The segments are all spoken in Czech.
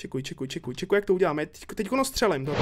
Čekuj, čekuj, čekuj, čekuj, jak to uděláme. Teď teď ono střelím to.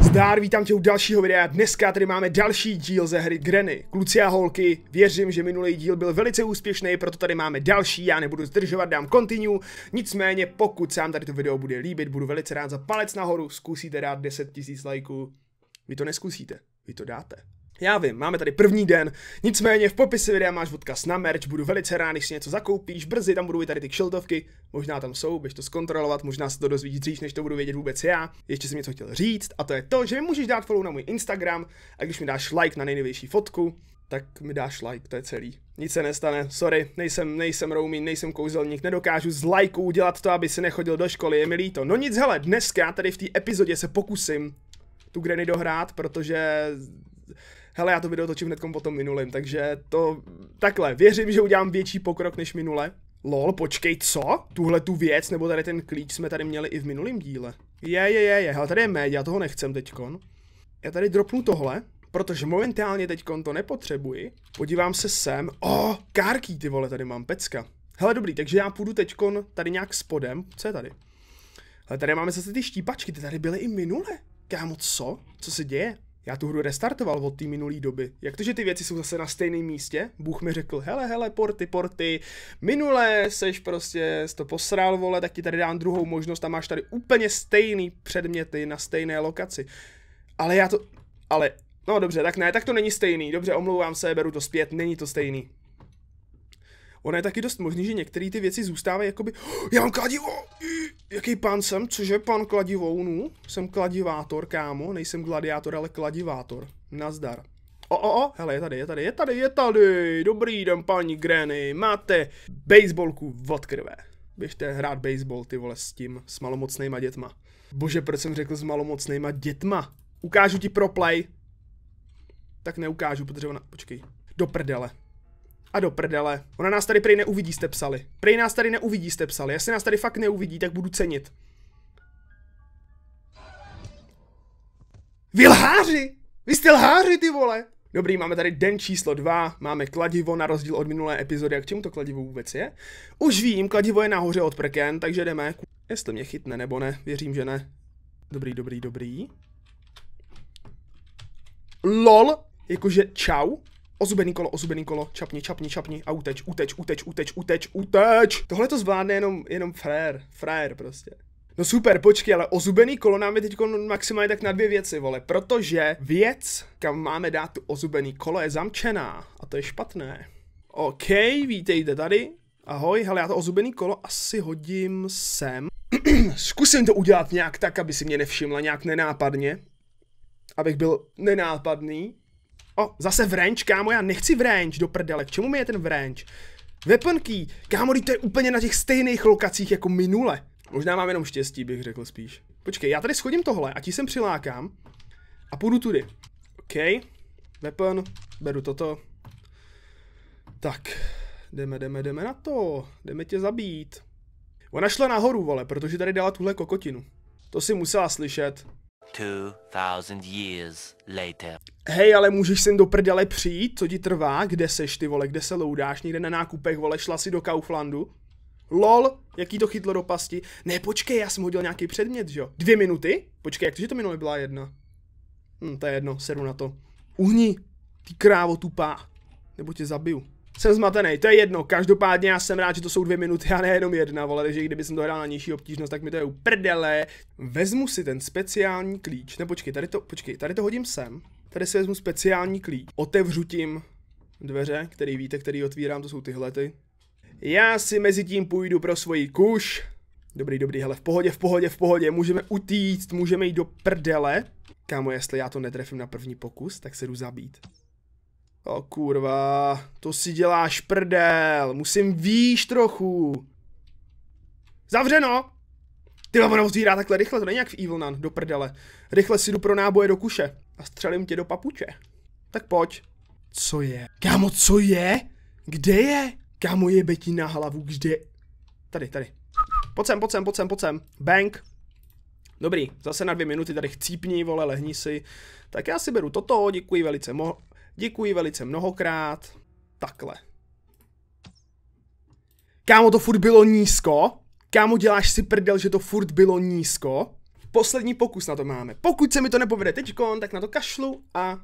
Zdár, vítám tě u dalšího videa. Dneska tady máme další díl ze hry Granny. Kluci a holky, věřím, že minulý díl byl velice úspěšný, proto tady máme další. Já nebudu zdržovat, dám continue. Nicméně, pokud se vám tady to video bude líbit, budu velice rád za palec nahoru. Zkusíte dát 10 000 lajků. Vy to neskusíte, vy to dáte. Já vím, máme tady první den, nicméně v popisu videa máš odkaz na merch, budu velice rád, když si něco zakoupíš, brzy tam budou i tady ty kšiltovky, možná tam jsou, běž to zkontrolovat, možná se to dozvíš dřív, než to budu vědět vůbec já. Ještě jsem něco chtěl říct a to je to, že mi můžeš dát follow na můj Instagram a když mi dáš like na nejnovější fotku, tak mi dáš like, to je celý. Nic se nestane, sorry, nejsem, nejsem roumín, nejsem kouzelník, nedokážu z lajku udělat to, aby si nechodil do školy, je mi líto. No nic, hele, dneska tady v té epizodě se pokusím tu Granny dohrát, protože Hele, já to video točím hned po tom minulém, takže to takhle. Věřím, že udělám větší pokrok než minule. Lol, počkej, co? Tuhle tu věc, nebo tady ten klíč jsme tady měli i v minulém díle. Je, je, je, je, hele, tady je média, já toho nechcem teďkon. Já tady dropnu tohle, protože momentálně teďkon to nepotřebuji. Podívám se sem, o, oh, kárký ty vole, tady mám pecka. Hele, dobrý, takže já půjdu teďkon tady nějak spodem, co je tady? Hele, tady máme zase ty štípačky, ty tady byly i minule. Kámo, co? Co se děje? já tu hru restartoval od té minulé doby. Jak to, že ty věci jsou zase na stejném místě? Bůh mi řekl, hele, hele, porty, porty, minule seš prostě, jsi to posral, vole, tak ti tady dám druhou možnost a máš tady úplně stejný předměty na stejné lokaci. Ale já to, ale, no dobře, tak ne, tak to není stejný, dobře, omlouvám se, beru to zpět, není to stejný. Ono je taky dost možný, že některé ty věci zůstávají jakoby, já mám kladivo, Jaký pán jsem? Cože? pan kladivounu? Jsem kladivátor, kámo. Nejsem gladiátor, ale kladivátor. Nazdar. O, o, o, hele, je tady, je tady, je tady, je tady. Dobrý den, paní Granny. Máte baseballku od krve. Běžte hrát baseball, ty vole, s tím, s malomocnýma dětma. Bože, proč jsem řekl s malomocnýma dětma? Ukážu ti pro play. Tak neukážu, protože ona... Počkej. Do prdele. A do prdele. Ona nás tady prej neuvidí, jste psali. Prej nás tady neuvidí, jste psali. Jestli nás tady fakt neuvidí, tak budu cenit. Vy lháři! Vy jste lháři, ty vole! Dobrý, máme tady den číslo dva, máme kladivo na rozdíl od minulé epizody. A k čemu to kladivo vůbec je? Už vím, kladivo je nahoře od prken, takže jdeme. Jestli mě chytne nebo ne, věřím, že ne. Dobrý, dobrý, dobrý. LOL, jakože čau. Ozubený kolo, ozubený kolo, čapni, čapni, čapni a uteč, uteč, uteč, uteč, uteč, uteč. Tohle to zvládne jenom, jenom frajer, frajer prostě. No super, počkej, ale ozubený kolo nám je teď maximálně tak na dvě věci, vole, protože věc, kam máme dát tu ozubený kolo, je zamčená a to je špatné. OK, vítejte tady. Ahoj, hele, já to ozubený kolo asi hodím sem. Zkusím to udělat nějak tak, aby si mě nevšimla, nějak nenápadně. Abych byl nenápadný. O, zase vrenč, kámo, já nechci vrenč, do prdele, k čemu mi je ten vrenč? Weapon key, kámo, to je úplně na těch stejných lokacích jako minule. Možná mám jenom štěstí, bych řekl spíš. Počkej, já tady schodím tohle a ti sem přilákám a půjdu tudy. OK, weapon, beru toto. Tak, jdeme, jdeme, jdeme na to, jdeme tě zabít. Ona šla nahoru, vole, protože tady dala tuhle kokotinu. To si musela slyšet years later. Hej, ale můžeš sem do prdele přijít? Co ti trvá? Kde seš ty vole? Kde se loudáš? Někde na nákupech vole? Šla si do Kauflandu? LOL, jaký to chytlo do pasti. Ne, počkej, já jsem hodil nějaký předmět, že jo? Dvě minuty? Počkej, jak to, že to minule byla jedna? Hm, to je jedno, seru na to. Uhni, ty krávo tupá. Nebo tě zabiju. Jsem zmatený, to je jedno, každopádně já jsem rád, že to jsou dvě minuty a nejenom jedna, vole, takže kdyby jsem to hrál na nižší obtížnost, tak mi to je uprdele. Vezmu si ten speciální klíč, ne počkej, tady to, počkej, tady to hodím sem, tady si vezmu speciální klíč, otevřu tím dveře, který víte, který otvírám, to jsou tyhle ty. Já si mezi tím půjdu pro svoji kuš. Dobrý, dobrý, hele, v pohodě, v pohodě, v pohodě, můžeme utíct, můžeme jít do prdele. Kámo, jestli já to netrefím na první pokus, tak se jdu zabít. O kurva, to si děláš prdel, musím výš trochu. Zavřeno! Ty ono otvírá takhle rychle, to není jak v Evil Nun, do prdele. Rychle si jdu pro náboje do kuše a střelím tě do papuče. Tak pojď. Co je? Kámo, co je? Kde je? Kámo, je betí na hlavu, kde? Tady, tady. Pojď sem, pojď sem, pojď sem, pojď sem. Bank. Dobrý, zase na dvě minuty tady chcípni, vole, lehni si. Tak já si beru toto, děkuji velice mo Děkuji velice mnohokrát. Takhle. Kámo, to furt bylo nízko. Kámo, děláš si prdel, že to furt bylo nízko. Poslední pokus na to máme. Pokud se mi to nepovede teďkon, tak na to kašlu a...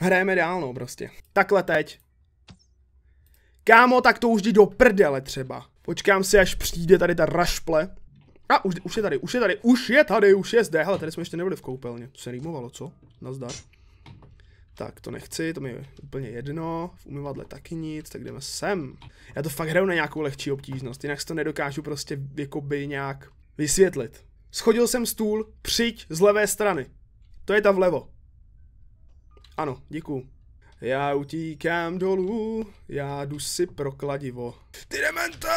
Hrajeme dál, no, prostě. Takhle teď. Kámo, tak to už jdi do prdele třeba. Počkám si, až přijde tady ta rašple. A už, už je tady, už je tady, už je tady, už je zde. Hele, tady jsme ještě nebyli v koupelně. To se rýmovalo, co? Nazdar. Tak to nechci, to mi je úplně jedno, v umyvadle taky nic, tak jdeme sem. Já to fakt hraju na nějakou lehčí obtížnost, jinak si to nedokážu prostě jakoby nějak vysvětlit. Schodil jsem stůl, přijď z levé strany. To je ta vlevo. Ano, děkuju. Já utíkám dolů, já jdu si pro kladivo. Ty demente,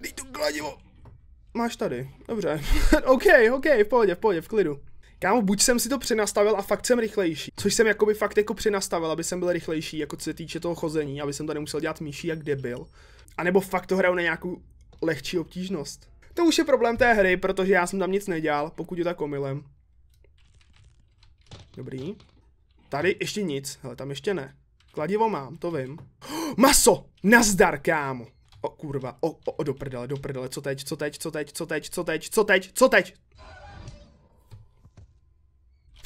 dej tu kladivo. Máš tady, dobře. OK, OK, v pohodě, v pohodě, v klidu. Kámo, buď jsem si to přenastavil a fakt jsem rychlejší, což jsem jakoby fakt jako přenastavil, aby jsem byl rychlejší, jako co se týče toho chození, aby jsem to nemusel dělat myší jak debil. A nebo fakt to hraju na nějakou lehčí obtížnost. To už je problém té hry, protože já jsem tam nic nedělal, pokud je tak omylem. Dobrý. Tady ještě nic, hele, tam ještě ne. Kladivo mám, to vím. Oh, maso! Nazdar, kámo! O kurva, o, o, o do prdele, do prdele, co teď, co teď, co teď, co teď, co teď, co teď, co teď?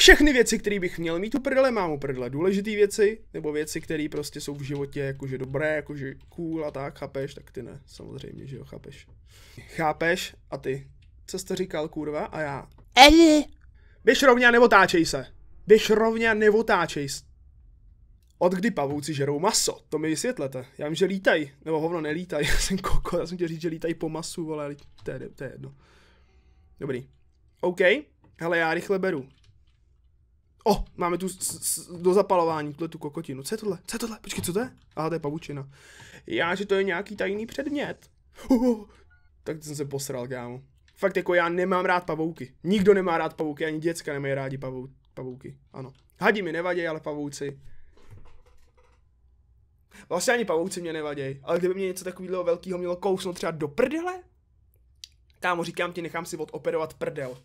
Všechny věci, které bych měl mít u prdele, mám u prdele. Důležité věci, nebo věci, které prostě jsou v životě jakože dobré, jakože cool a tak, chápeš, tak ty ne, samozřejmě, že jo, chápeš. Chápeš a ty, co jste říkal, kurva, a já. Eli! Běž rovně a nevotáčej se. Běž rovně a nevotáčej se. Od kdy pavouci žerou maso? To mi vysvětlete. Já vím, že lítají, nebo hovno nelítají, já jsem koko, já jsem chtěl říct, že lítají po masu, ale to je, to je jedno. Dobrý. OK, hele, já rychle beru O, oh, máme tu s, s, do zapalování tuhle tu kokotinu. Co je tohle? Co je tohle? Počkej, co to je? A to je pavučina. Já, že to je nějaký tajný předmět. Oh, oh. Tak jsem se posral, kámo. Fakt jako já nemám rád pavouky. Nikdo nemá rád pavouky, ani děcka nemají rádi pavou, pavouky. Ano. Hadi mi nevadí, ale pavouci. Vlastně ani pavouci mě nevadí, ale kdyby mě něco takového velkého mělo kousnout třeba do prdele, kámo, říkám ti, nechám si odoperovat prdel.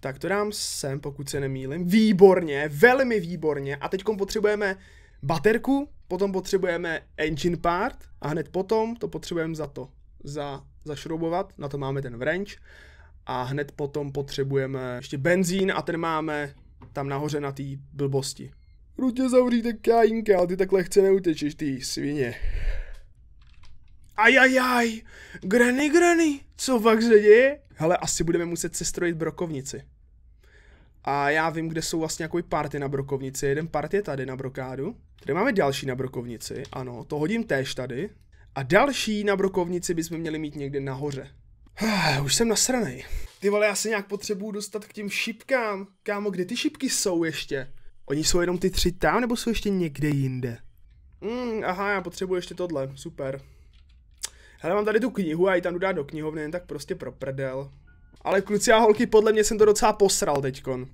Tak to dám sem, pokud se nemýlim. Výborně, velmi výborně. A teď potřebujeme baterku, potom potřebujeme engine part a hned potom to potřebujeme za to za, zašroubovat. Na to máme ten wrench. A hned potom potřebujeme ještě benzín a ten máme tam nahoře na té blbosti. Rutě zavří tak kájinka, ale ty tak lehce neutečeš, ty svině. Ajajaj, granny, granny, co pak se děje? Hele, asi budeme muset sestrojit brokovnici. A já vím, kde jsou vlastně jakoby party na brokovnici. Jeden part je tady na brokádu. Tady máme další na brokovnici, ano, to hodím též tady. A další na brokovnici bychom měli mít někde nahoře. Už jsem nasranej. Ty vole, já se nějak potřebuju dostat k těm šipkám. Kámo, kde ty šipky jsou ještě? Oni jsou jenom ty tři tam, nebo jsou ještě někde jinde? Mm, aha, já potřebuji ještě tohle, super. Hele, mám tady tu knihu a ji tam jdu do knihovny, jen tak prostě pro prdel. Ale kluci a holky, podle mě jsem to docela posral teďkon.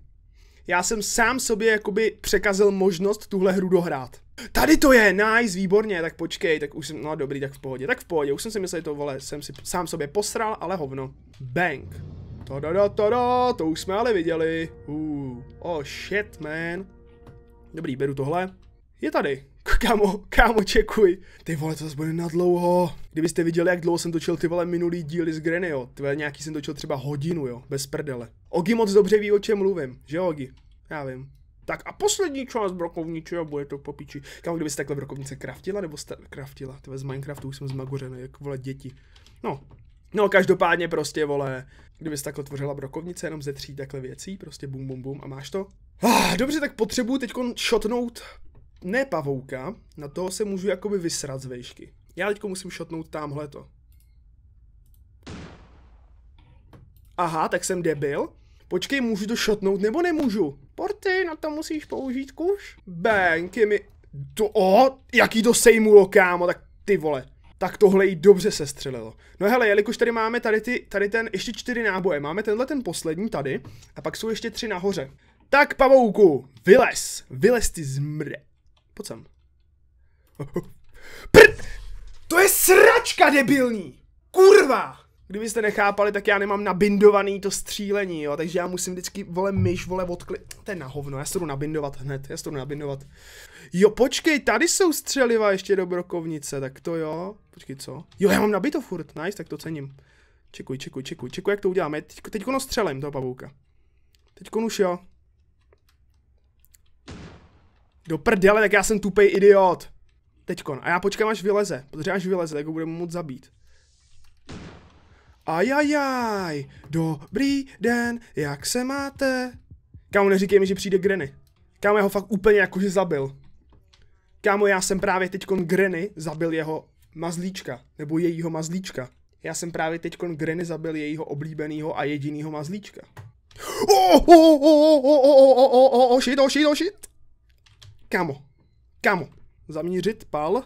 Já jsem sám sobě jakoby překazil možnost tuhle hru dohrát. Tady to je, nice, výborně, tak počkej, tak už jsem, no dobrý, tak v pohodě, tak v pohodě, už jsem si myslel, že to vole, jsem si sám sobě posral, ale hovno. Bang. Tadada, tada, to už jsme ale viděli. Uh, oh shit, man. Dobrý, beru tohle. Je tady. Kámo, kámo, čekuj. Ty vole, to zase bude na dlouho. Kdybyste viděli, jak dlouho jsem točil ty vole minulý díly z Greny, jo. Ty vole, nějaký jsem točil třeba hodinu, jo. Bez prdele. Ogi moc dobře ví, o čem mluvím. Že Ogi? Já vím. Tak a poslední část brokovniče a bude to popíči. Kámo, kdybyste takhle brokovnice kraftila, nebo kraftila? Ty z Minecraftu už jsem zmagořený, jak vole děti. No, No každopádně prostě, vole, kdyby jsi takhle tvořila brokovnice jenom ze tří takhle věcí, prostě bum bum bum a máš to. Ah, dobře, tak potřebuju teď šotnout ne pavouka, na toho se můžu jakoby vysrat z vejšky. Já teďko musím šotnout tamhle to. Aha, tak jsem debil. Počkej, můžu to šotnout nebo nemůžu? Porty, na to musíš použít kuš. Banky mi... To, o, jaký to sejmulo, kámo, tak ty vole. Tak tohle jí dobře se střelilo. No hele, jelikož tady máme tady, ty, tady ten, ještě čtyři náboje. Máme tenhle ten poslední tady a pak jsou ještě tři nahoře. Tak pavouku, vylez, vylez ty zmrde. Pojď sem. Pr- To je sračka debilní! Kurva! Kdybyste nechápali, tak já nemám nabindovaný to střílení, jo, takže já musím vždycky, vole, myš, vole, odkli... To je na hovno, já se jdu nabindovat hned, já se jdu nabindovat. Jo, počkej, tady jsou střeliva ještě do brokovnice, tak to jo. Počkej, co? Jo, já mám nabito furt, nice, tak to cením. Čekuj, čekuj, čekuj, čekuj, jak to uděláme. Teď, teď ono střelím toho pavouka. Teď už jo. Do prdele, tak já jsem tupej idiot. Teďkon. A já počkám, až vyleze. Protože až vyleze, tak ho budeme moc zabít. Ajajaj, dobrý den, jak se máte? Kámo, neříkej mi, že přijde Granny. Kámo, já ho fakt úplně jakože zabil. Kámo, já jsem právě teďkon Granny zabil jeho mazlíčka, nebo jejího mazlíčka. Já jsem právě teďkon Granny zabil jejího oblíbeného a jedinýho mazlíčka. Oh, oh, oh, oh, oh, oh, oh, oh, oh, oh, oh, oh, oh, shit. Oh, Kamo. Kamo. Zamířit, pal.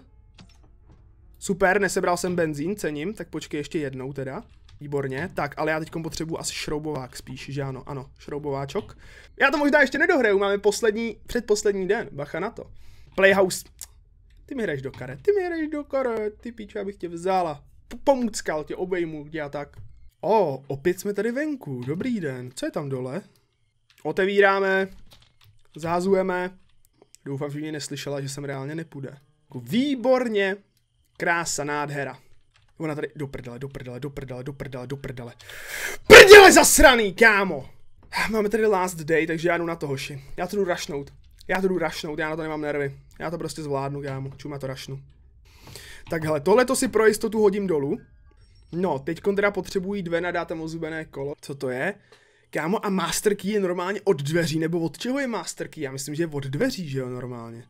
Super, nesebral jsem benzín, cením, tak počkej ještě jednou teda. Výborně, tak, ale já teď potřebuji asi šroubovák spíš, že ano, ano, šroubováčok. Já to možná ještě nedohraju, máme poslední, předposlední den, bacha na to. Playhouse, ty mi hraješ do karet, ty mi hraješ do karet, ty píče, abych tě vzala. Pomůckal tě, obejmu, kde já tak. O, opět jsme tady venku, dobrý den, co je tam dole? Otevíráme, zhazujeme, Doufám, že mě neslyšela, že jsem reálně nepůjde. Jako výborně! Krása, nádhera. Ona tady, do prdele, do prdele, do prdele, do prdele, do prdele. Prdele zasraný, kámo! Máme tady last day, takže já jdu na to, hoši. Já to jdu rašnout. Já to jdu rašnout, já na to nemám nervy. Já to prostě zvládnu, kámo. Čuma to rašnu. Tak hele, tohle to si pro jistotu hodím dolů. No, teď teda potřebují dve nadátem ozubené kolo. Co to je? Kámo, a master key je normálně od dveří, nebo od čeho je master key? Já myslím, že je od dveří, že jo, normálně.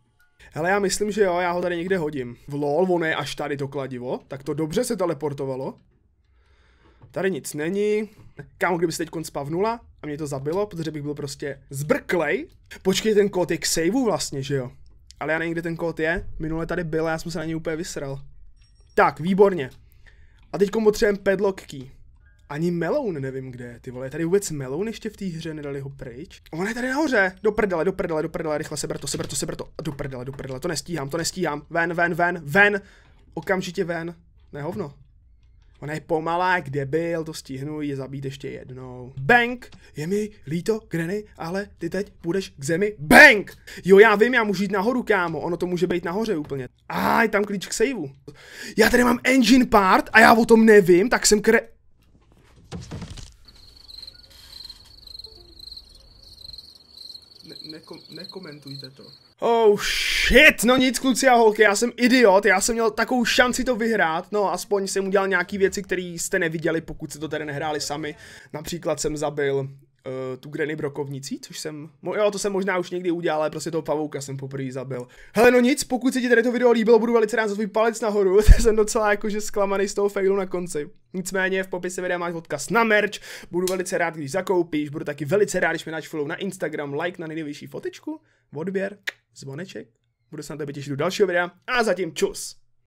Hele, já myslím, že jo, já ho tady někde hodím. V lol, ono je až tady to kladivo, tak to dobře se teleportovalo. Tady nic není. Kámo, kdyby se teď spavnula a mě to zabilo, protože bych byl prostě zbrklej. Počkej, ten kód je k saveu vlastně, že jo? Ale já nevím, kde ten kód je. Minule tady byl a já jsem se na něj úplně vysral. Tak, výborně. A teď potřebujeme padlock key. Ani Meloun nevím kde ty vole. Je tady vůbec Meloun ještě v té hře, nedali ho pryč. On je tady nahoře. Do prdele, do prdele, do prdele, rychle seber to, seber to, seber to. Do prdele, do prdele, to nestíhám, to nestíhám. Ven, ven, ven, ven. Okamžitě ven. Ne hovno. Ona je pomalá, kde byl, to stihnu Je zabít ještě jednou. Bank! Je mi líto, Granny, ale ty teď půjdeš k zemi. Bank! Jo, já vím, já můžu jít nahoru, kámo. Ono to může být nahoře úplně. A ah, je tam klíč k saveu. Já tady mám engine part a já o tom nevím, tak jsem kre... Ne, nekom, nekomentujte to. Oh shit, no nic kluci a holky, já jsem idiot, já jsem měl takovou šanci to vyhrát, no aspoň jsem udělal nějaký věci, které jste neviděli, pokud jste to tady nehráli sami. Například jsem zabil uh, tu Granny brokovnicí, což jsem, jo, to jsem možná už někdy udělal, ale prostě toho pavouka jsem poprvé zabil. Hele, no nic, pokud se ti tady to video líbilo, budu velice rád za svůj palec nahoru, jsem docela jakože zklamaný z toho failu na konci. Nicméně v popise videa máš odkaz na merch, budu velice rád, když zakoupíš, budu taky velice rád, když mi dáš follow na Instagram, like na nejvyšší fotečku, odběr, zvoneček, budu se na tebe těšit do dalšího videa a zatím čus.